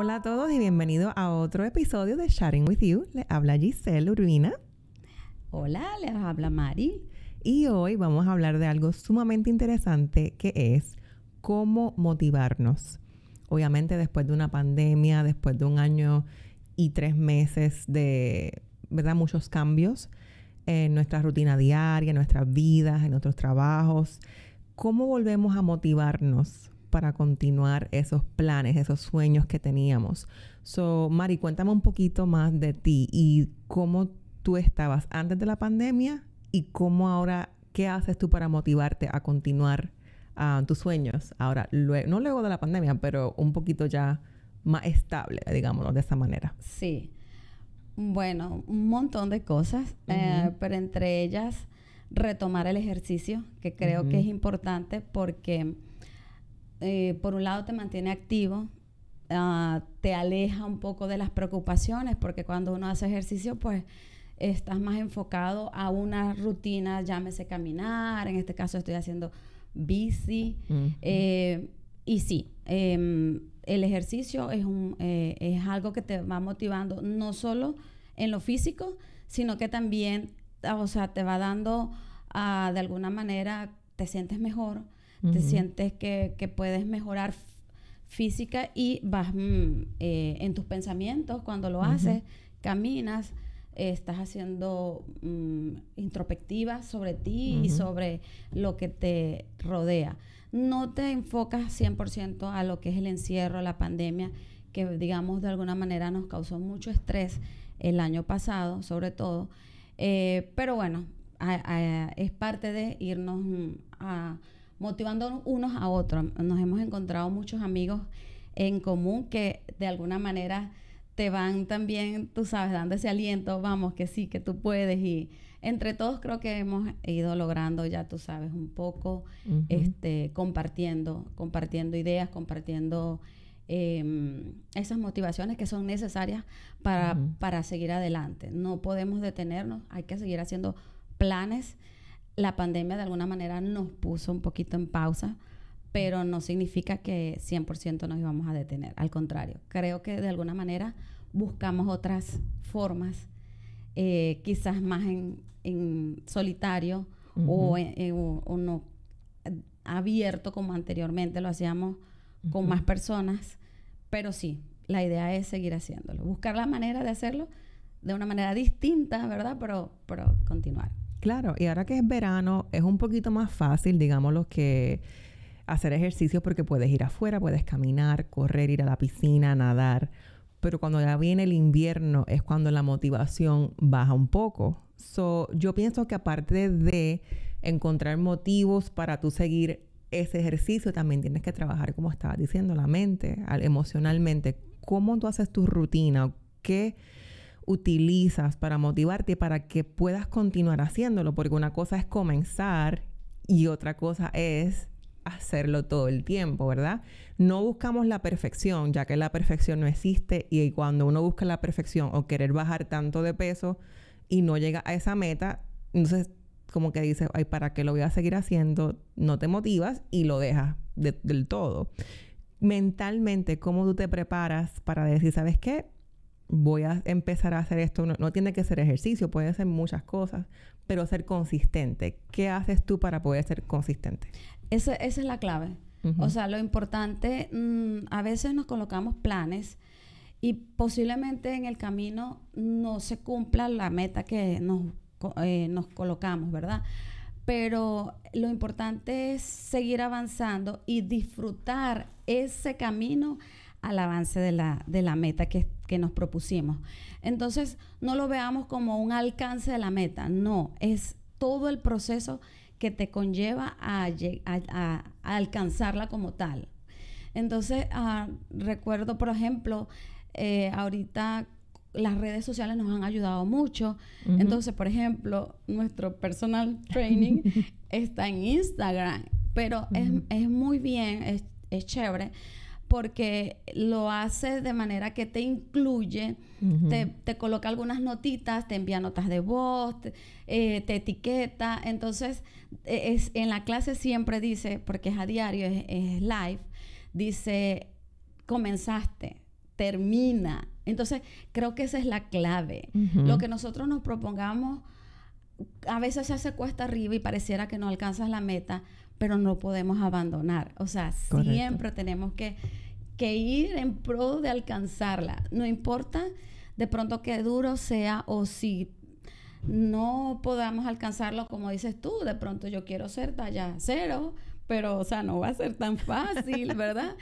Hola a todos y bienvenidos a otro episodio de Sharing with You. Les habla Giselle Urbina. Hola, les habla Mari. Y hoy vamos a hablar de algo sumamente interesante que es cómo motivarnos. Obviamente después de una pandemia, después de un año y tres meses de, ¿verdad? Muchos cambios en nuestra rutina diaria, en nuestras vidas, en nuestros trabajos. ¿Cómo volvemos a motivarnos para continuar esos planes, esos sueños que teníamos. So, Mari, cuéntame un poquito más de ti y cómo tú estabas antes de la pandemia y cómo ahora, qué haces tú para motivarte a continuar ah, tus sueños ahora, no luego de la pandemia, pero un poquito ya más estable, digámoslo de esa manera. Sí. Bueno, un montón de cosas, eh, pero entre ellas retomar el ejercicio, que creo que es importante porque eh, por un lado te mantiene activo, ah, te aleja un poco de las preocupaciones, porque cuando uno hace ejercicio, pues estás más enfocado a una rutina, llámese caminar, en este caso estoy haciendo bici. Eh, y sí, em, el ejercicio es, un, eh, es algo que te va motivando no solo en lo físico, sino que también, o sea, te va dando, ah, de alguna manera, te sientes mejor, te sientes que, puedes mejorar física y vas mm, eh, en tus pensamientos cuando lo haces, caminas, estás haciendo mm, introspectivas sobre ti y sobre lo que te rodea. No te enfocas 100% a lo que es el encierro, la pandemia, que digamos de alguna manera nos causó mucho estrés el año pasado, sobre todo. Eh, pero bueno, es parte de irnos mm, a motivando unos a otros. Nos hemos encontrado muchos amigos en común que de alguna manera te van también, tú sabes, dando ese aliento, vamos, que sí, que tú puedes. Y entre todos creo que hemos ido logrando, ya tú sabes, un poco, este, compartiendo, compartiendo ideas, compartiendo em, esas motivaciones que son necesarias para, para seguir adelante. No podemos detenernos, hay que seguir haciendo planes la pandemia de alguna manera nos puso un poquito en pausa, pero no significa que 100% nos íbamos a detener. Al contrario, creo que de alguna manera buscamos otras formas, eh, quizás más en, solitario o, eh, abierto como anteriormente lo hacíamos con más personas, pero sí, la idea es seguir haciéndolo, buscar la manera de hacerlo de una manera distinta, ¿verdad? Pero, pero continuar. Claro, y ahora que es verano, es un poquito más fácil, digamos, que hacer ejercicio porque puedes ir afuera, puedes caminar, correr, ir a la piscina, nadar. Pero cuando ya viene el invierno es cuando la motivación baja un poco. yo pienso que aparte de encontrar motivos para tú seguir ese ejercicio, también tienes que trabajar, como estaba diciendo, la mente, emocionalmente. ¿Cómo tú haces tu rutina? ¿Qué? utilizas para motivarte para que puedas continuar haciéndolo, porque una cosa es comenzar y otra cosa es hacerlo todo el tiempo, ¿verdad? No buscamos la perfección, ya que la perfección no existe y cuando uno busca la perfección o querer bajar tanto de peso y no llega a esa meta, entonces como que dices, ay, ¿para qué lo voy a seguir haciendo? No te motivas y lo dejas del todo. Mentalmente, ¿cómo tú te preparas para decir, ¿sabes qué? voy a empezar a hacer esto, no, tiene que ser ejercicio, puede ser muchas cosas, pero ser consistente. ¿Qué haces tú para poder ser consistente? Esa, es la clave. O sea, lo importante, mm, a veces nos colocamos planes y posiblemente en el camino no se cumpla la meta que nos, eh, colocamos, ¿verdad? Pero lo importante es seguir avanzando y disfrutar ese camino al avance de la, meta que que nos propusimos. Entonces, no lo veamos como un alcance de la meta, no, es todo el proceso que te conlleva a, alcanzarla como tal. Entonces, ah, recuerdo, por ejemplo, eh, ahorita las redes sociales nos han ayudado mucho. Entonces, por ejemplo, nuestro personal training está en Instagram, pero es, muy bien, es chévere porque lo hace de manera que te incluye, te, coloca algunas notitas, te envía notas de voz, te, eh, etiqueta. Entonces, e, en la clase siempre dice, porque es a diario, es, live, dice, comenzaste, termina. Entonces, creo que esa es la clave. Lo que nosotros nos propongamos, a veces se hace cuesta arriba y pareciera que no alcanzas la meta, pero no podemos abandonar. O sea, siempre tenemos que, que ir en pro de alcanzarla. No importa de pronto que duro sea o si no podamos alcanzarlo como dices tú, de pronto yo quiero ser talla cero, pero o sea, no va a ser tan fácil, ¿verdad?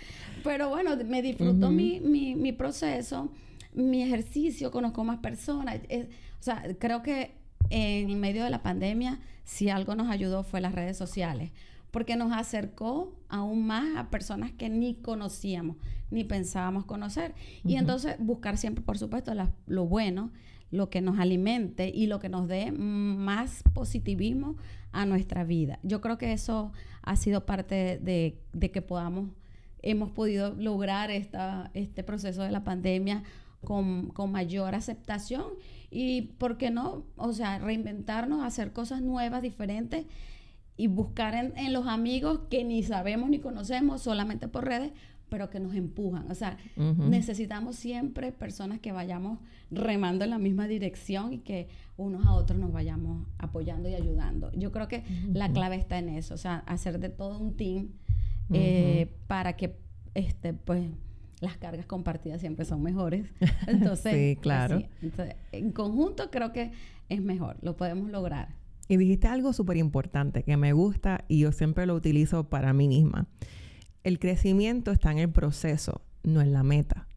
pero bueno, me disfruto mi, proceso, mi ejercicio, conozco más personas. o sea, creo que en medio de la pandemia, si algo nos ayudó fue las redes sociales porque nos acercó aún más a personas que ni conocíamos, ni pensábamos conocer. Y entonces buscar siempre, por supuesto, lo bueno, lo que nos alimente y lo que nos dé más positivismo a nuestra vida. Yo creo que eso ha sido parte de, que podamos, hemos podido lograr este proceso de la pandemia con, con, mayor aceptación y, ¿por qué no? O sea, reinventarnos, hacer cosas nuevas, diferentes y buscar en, los amigos que ni sabemos ni conocemos solamente por redes, pero que nos empujan. O sea, necesitamos siempre personas que vayamos remando en la misma dirección y que unos a otros nos vayamos apoyando y ayudando. Yo creo que la clave está en eso, o sea, hacer de todo un team eh, para que este, pues las cargas compartidas siempre son mejores. Entonces, sí, claro. entonces, en conjunto creo que es mejor, lo podemos lograr. Y dijiste algo súper importante que me gusta y yo siempre lo utilizo para mí misma. El crecimiento está en el proceso, no en la meta.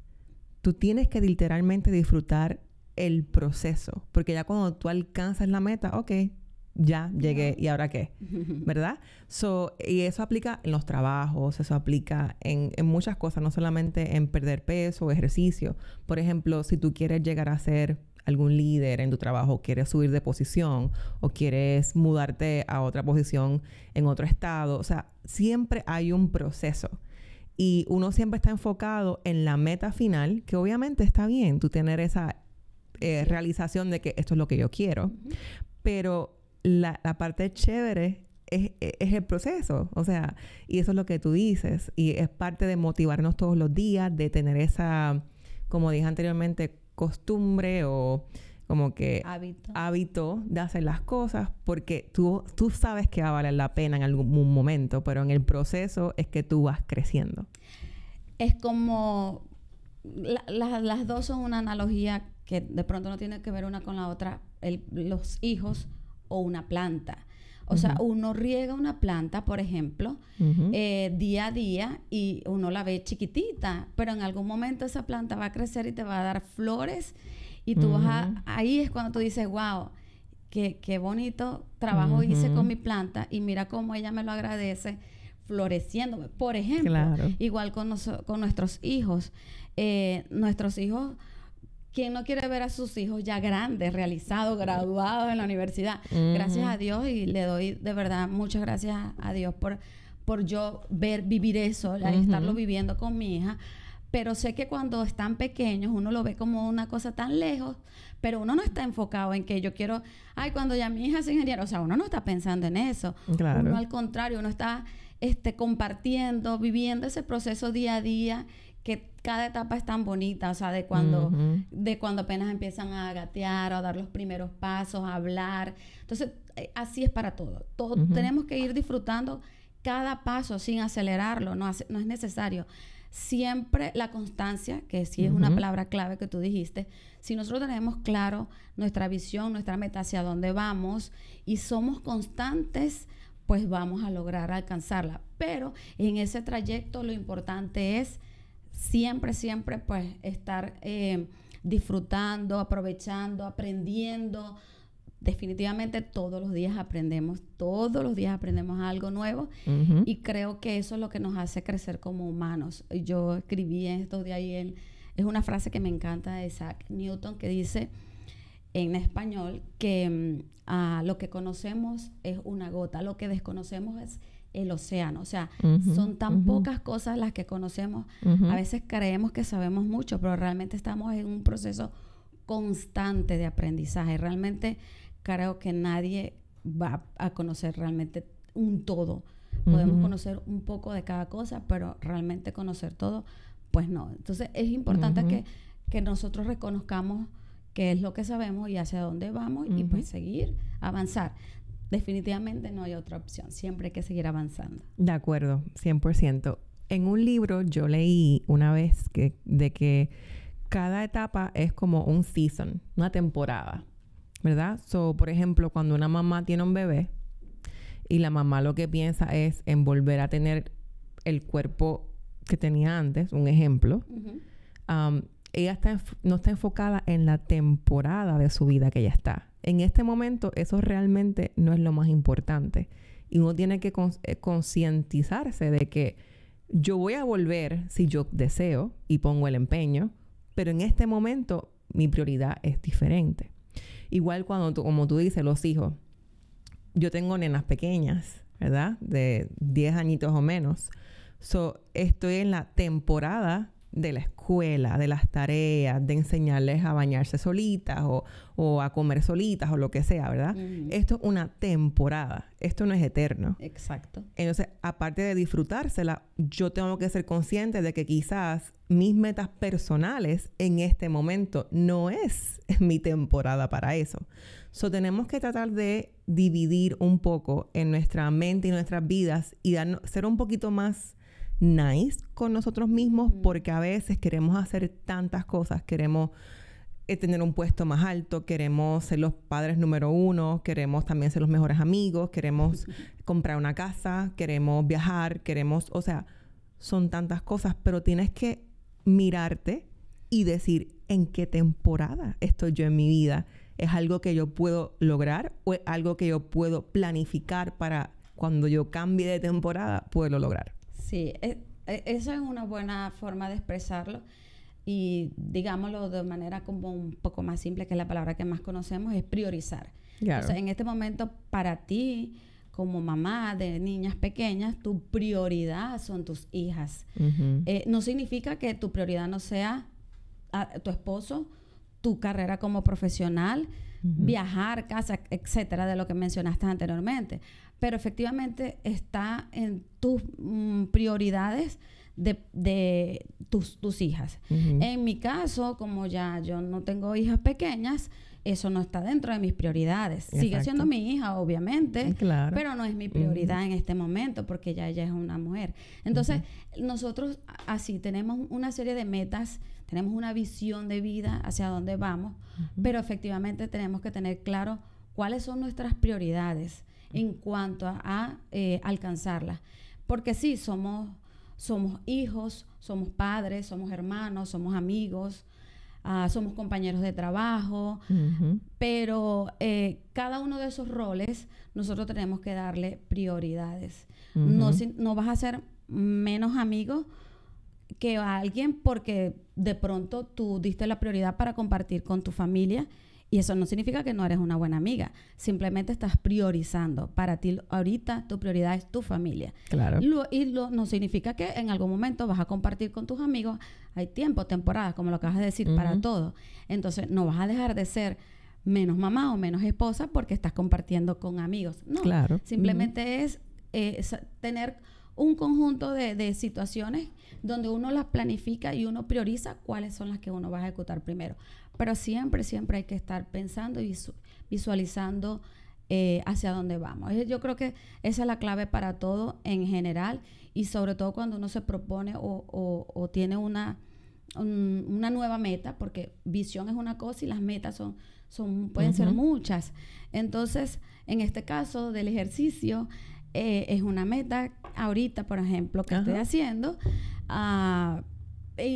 Tú tienes que literalmente disfrutar el proceso, porque ya cuando tú alcanzas la meta, ok, ya llegué y ahora qué, ¿verdad? y eso aplica en los trabajos, eso aplica en, en muchas cosas, no solamente en perder peso o ejercicio. Por ejemplo, si tú quieres llegar a ser algún líder en tu trabajo, quieres subir de posición o quieres mudarte a otra posición en otro estado. O sea, siempre hay un proceso. Y uno siempre está enfocado en la meta final, que obviamente está bien tú tener esa eh, realización de que esto es lo que yo quiero. Pero la, parte chévere es, e-, es, el proceso, o sea, y eso es lo que tú dices, y es parte de motivarnos todos los días, de tener esa, como dije anteriormente, costumbre o como que hábito. de hacer las cosas porque tú, tú sabes que va a valer la pena en algún momento, pero en el proceso es que tú vas creciendo. Es como las dos son una analogía que de pronto no tiene que ver una con la otra, los hijos o una planta. O sea, uno riega una planta, por ejemplo, eh, día a día y uno la ve chiquitita, pero en algún momento esa planta va a crecer y te va a dar flores y tú vas a... Ahí es cuando tú dices, wow, qué, qué bonito trabajo hice con mi planta y mira cómo ella me lo agradece floreciéndome. Por ejemplo, igual con, con nuestros hijos. Eh, nuestros hijos ¿Quién no quiere ver a sus hijos ya grandes, realizados, graduados en la universidad. Gracias a Dios y le doy de verdad muchas gracias a Dios por, por yo ver, vivir eso, estarlo viviendo con mi hija. Pero sé que cuando están pequeños uno lo ve como una cosa tan lejos, pero uno no está enfocado en que yo quiero, ay, cuando ya mi hija es ingeniero, o sea, uno no está pensando en eso. Claro. Uno al contrario, uno está este, compartiendo, viviendo ese proceso día a día que cada etapa es tan bonita, o sea, de cuando, de cuando apenas empiezan a gatear, a dar los primeros pasos, a hablar. Entonces, eh, así es para todo. todo Tenemos que ir disfrutando cada paso sin acelerarlo, no, es necesario. Siempre la constancia, que sí es una palabra clave que tú dijiste, si nosotros tenemos claro nuestra visión, nuestra meta, hacia dónde vamos y somos constantes, pues vamos a lograr alcanzarla. Pero en ese trayecto lo importante es siempre, siempre pues estar eh, disfrutando, aprovechando, aprendiendo. Definitivamente todos los días aprendemos, todos los días aprendemos algo nuevo y creo que eso es lo que nos hace crecer como humanos. Yo escribí esto de ahí, es una frase que me encanta de Isaac Newton que dice en español que mm, lo que conocemos es una gota, lo que desconocemos es el océano. O sea, son tan pocas cosas las que conocemos. A veces creemos que sabemos mucho, pero realmente estamos en un proceso constante de aprendizaje. Realmente creo que nadie va a conocer realmente un todo. Podemos conocer un poco de cada cosa, pero realmente conocer todo, pues no. Entonces es importante que, que, nosotros reconozcamos qué es lo que sabemos y hacia dónde vamos y pues seguir, avanzar definitivamente no hay otra opción. Siempre hay que seguir avanzando. De acuerdo, 100%. En un libro yo leí una vez que, de que cada etapa es como un season, una temporada, ¿verdad? So, por ejemplo, cuando una mamá tiene un bebé y la mamá lo que piensa es en volver a tener el cuerpo que tenía antes, un ejemplo ella está no está enfocada en la temporada de su vida que ella está. En este momento eso realmente no es lo más importante. Y uno tiene que eh, concientizarse de que yo voy a volver si yo deseo y pongo el empeño, pero en este momento mi prioridad es diferente. Igual cuando tú, como tú dices, los hijos. Yo tengo nenas pequeñas, ¿verdad? De 10 añitos o menos. So, estoy en la temporada de la escuela, de las tareas, de enseñarles a bañarse solitas o, a comer solitas o lo que sea, ¿verdad? Esto es una temporada, esto no es eterno. Exacto. Entonces, aparte de disfrutársela, yo tengo que ser consciente de que quizás mis metas personales en este momento no es mi temporada para eso. So, tenemos que tratar de dividir un poco en nuestra mente y nuestras vidas y ser un poquito más nice con nosotros mismos porque a veces queremos hacer tantas cosas, queremos eh, tener un puesto más alto, queremos ser los padres número uno, queremos también ser los mejores amigos, queremos comprar una casa, queremos viajar, queremos, o sea, son tantas cosas, pero tienes que mirarte y decir en qué temporada estoy yo en mi vida. ¿Es algo que yo puedo lograr o es algo que yo puedo planificar para cuando yo cambie de temporada, puedo lograr? Sí, esa e, eso es una buena forma de expresarlo y digámoslo de manera como un poco más simple, que es la palabra que más conocemos, es priorizar. en este momento, para ti, como mamá de niñas pequeñas, tu prioridad son tus hijas. Eh, no significa que tu prioridad no sea ah, tu esposo tu carrera como profesional, viajar, casa, etcétera, de lo que mencionaste anteriormente. Pero efectivamente está en tus mm, prioridades de, tus, hijas. En mi caso, como ya yo no tengo hijas pequeñas, eso no está dentro de mis prioridades. Sigue siendo mi hija, obviamente, claro. pero no es mi prioridad en este momento porque ya ella es una mujer. Entonces, nosotros así tenemos una serie de metas tenemos una visión de vida hacia dónde vamos, pero efectivamente tenemos que tener claro cuáles son nuestras prioridades en cuanto a, eh, alcanzarlas. Porque sí, somos, somos hijos, somos padres, somos hermanos, somos amigos, ah, somos compañeros de trabajo, pero eh, cada uno de esos roles nosotros tenemos que darle prioridades. no, no vas a ser menos amigo que a alguien porque de pronto tú diste la prioridad para compartir con tu familia. Y eso no significa que no eres una buena amiga, simplemente estás priorizando. Para ti ahorita tu prioridad es tu familia. Claro. y lo, no significa que en algún momento vas a compartir con tus amigos. Hay tiempo, temporadas, como lo acabas de decir, para todo. Entonces no vas a dejar de ser menos mamá o menos esposa porque estás compartiendo con amigos. No, claro. simplemente es eh, tener un conjunto de, situaciones donde uno las planifica y uno prioriza cuáles son las que uno va a ejecutar primero. Pero siempre, siempre hay que estar pensando y visualizando eh, hacia dónde vamos. Yo creo que esa es la clave para todo en general y sobre todo cuando uno se propone o, tiene una, una nueva meta, porque visión es una cosa y las metas son, son pueden ser muchas. Entonces, en este caso del ejercicio, eh, es una meta ahorita, por ejemplo, que estoy haciendo. Ah,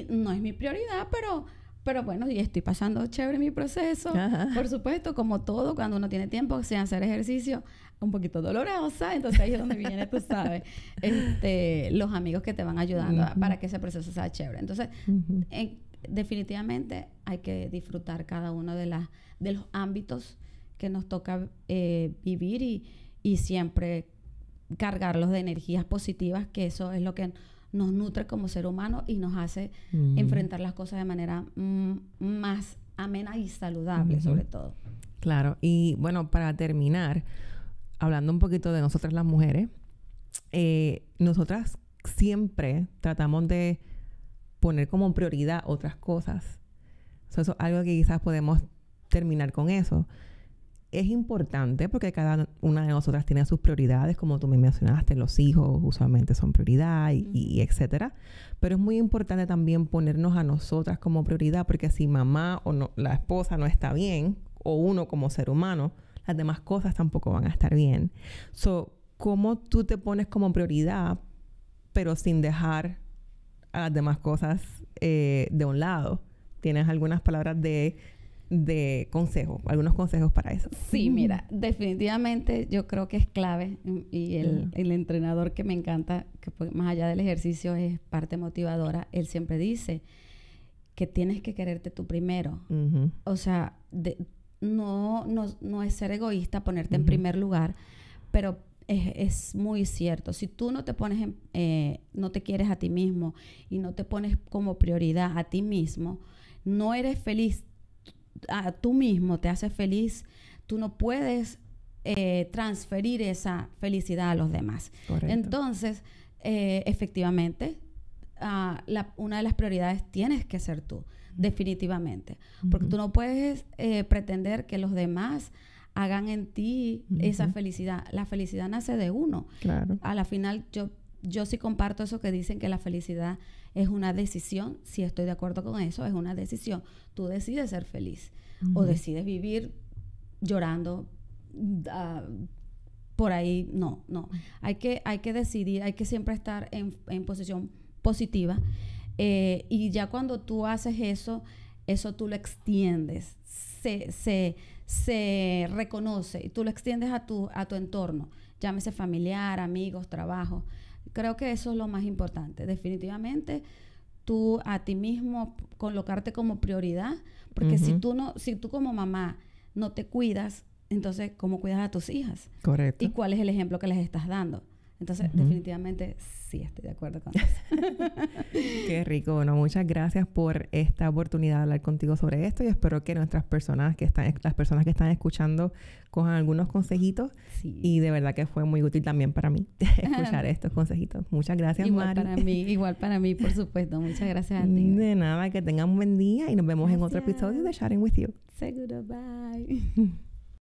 no es mi prioridad, pero... Pero bueno, y estoy pasando chévere mi proceso. Por supuesto, como todo, cuando uno tiene tiempo hace hacer ejercicio, un poquito dolorosa, entonces ahí es donde viene, tú sabes, este, los amigos que te van ayudando para que ese proceso sea chévere. Entonces, definitivamente hay que disfrutar cada uno de, de los ámbitos que nos toca eh, vivir y, y siempre cargarlos de energías positivas, que eso es lo que nos nutre como ser humano y nos hace mm. enfrentar las cosas de manera mm, más amena y saludable, sobre todo. Claro, y bueno, para terminar, hablando un poquito de nosotras las mujeres, eh, nosotras siempre tratamos de poner como prioridad otras cosas. eso es algo que quizás podemos terminar con eso es importante porque cada una de nosotras tiene sus prioridades, como tú me mencionaste, los hijos usualmente son prioridad y, etcétera. Pero es muy importante también ponernos a nosotras como prioridad, porque si mamá o la esposa no está bien, o uno como ser humano, las demás cosas tampoco van a estar bien. So, ¿cómo tú te pones como prioridad, pero sin dejar a las demás cosas eh, de un lado? ¿Tienes algunas palabras de de consejo, algunos consejos para eso. Sí, mira, definitivamente yo creo que es clave mm, y el, entrenador que me encanta, que más allá del ejercicio es parte motivadora, él siempre dice que tienes que quererte tú primero. O sea, no, no, es ser egoísta ponerte en primer lugar, pero es, muy cierto. Si tú no te pones, eh, no te quieres a ti mismo y no te pones como prioridad a ti mismo, no eres feliz a tú mismo te hace feliz, tú no puedes eh, transferir esa felicidad a los demás. Entonces, eh, efectivamente, ah, una de las prioridades tienes que ser tú, definitivamente, porque tú no puedes eh, pretender que los demás hagan en ti esa felicidad. La felicidad nace de uno. A la final, yo, yo sí comparto eso que dicen que la felicidad es una decisión, si estoy de acuerdo con eso, es una decisión. Tú decides ser feliz o decides vivir llorando. Ah, por ahí, no, no. Hay que, hay que decidir, hay que siempre estar en, posición positiva. Eh, y ya cuando tú haces eso, eso tú lo extiendes, se, se reconoce y tú lo extiendes a tu, a tu entorno, llámese familiar, amigos, trabajo. Creo que eso es lo más importante. Definitivamente, tú a ti mismo colocarte como prioridad, porque si tú no, si tú como mamá no te cuidas, entonces, ¿cómo cuidas a tus hijas? Correcto. ¿Y cuál es el ejemplo que les estás dando? Entonces, definitivamente sí estoy de acuerdo con eso. Qué rico. Bueno, muchas gracias por esta oportunidad de hablar contigo sobre esto y espero que nuestras personas que están, las personas que están escuchando cojan algunos consejitos. Y de verdad que fue muy útil también para mí escuchar estos consejitos. Muchas gracias, igual para mí, igual para mí, por supuesto. Muchas gracias a ti. De nada, que tengan un buen día y nos vemos en otro episodio de Sharing with You. Seguro, bye.